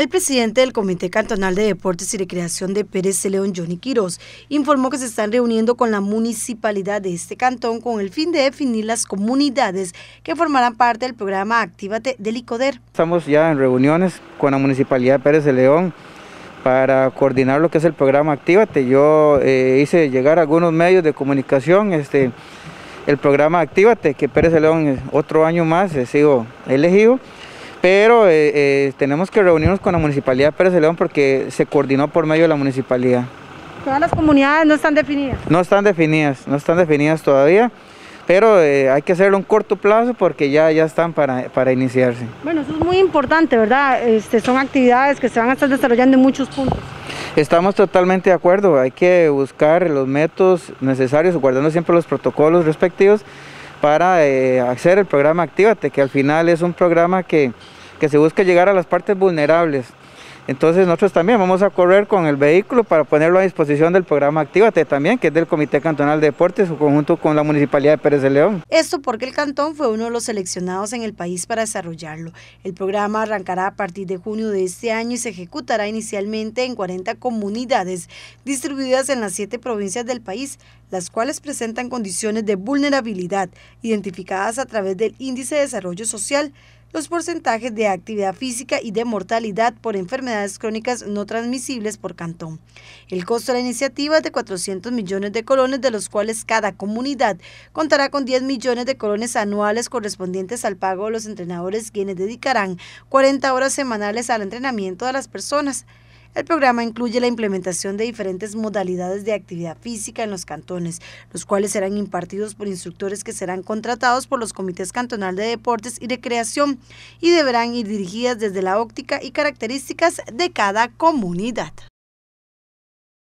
El presidente del Comité Cantonal de Deportes y Recreación de Pérez de León, Johnny Quiroz, informó que se están reuniendo con la municipalidad de este cantón con el fin de definir las comunidades que formarán parte del programa Actívate del ICODER. Estamos ya en reuniones con la municipalidad de Pérez de León para coordinar lo que es el programa Actívate. Yo eh, hice llegar a algunos medios de comunicación este, el programa Actívate, que Pérez de León eh, otro año más ha eh, sigo elegido pero eh, eh, tenemos que reunirnos con la Municipalidad de Pérez de León porque se coordinó por medio de la Municipalidad. Todas las comunidades no están definidas. No están definidas, no están definidas todavía, pero eh, hay que hacerlo un corto plazo porque ya, ya están para, iniciarse. Bueno, eso es muy importante, ¿verdad? Este, son actividades que se van a estar desarrollando en muchos puntos. Estamos totalmente de acuerdo, hay que buscar los métodos necesarios, guardando siempre los protocolos respectivos para hacer el programa Actívate, que al final es un programa que que se busque llegar a las partes vulnerables. Entonces nosotros también vamos a correr con el vehículo para ponerlo a disposición del programa Actívate también, que es del Comité Cantonal de Deportes, conjunto con la Municipalidad de Pérez de León. Esto porque el cantón fue uno de los seleccionados en el país para desarrollarlo. El programa arrancará a partir de junio de este año y se ejecutará inicialmente en 40 comunidades distribuidas en las siete provincias del país, las cuales presentan condiciones de vulnerabilidad identificadas a través del Índice de Desarrollo Social los porcentajes de actividad física y de mortalidad por enfermedades crónicas no transmisibles por cantón. El costo de la iniciativa es de 400 millones de colones, de los cuales cada comunidad contará con 10 millones de colones anuales correspondientes al pago de los entrenadores, quienes dedicarán 40 horas semanales al entrenamiento de las personas. El programa incluye la implementación de diferentes modalidades de actividad física en los cantones, los cuales serán impartidos por instructores que serán contratados por los comités cantonal de deportes y recreación y deberán ir dirigidas desde la óptica y características de cada comunidad.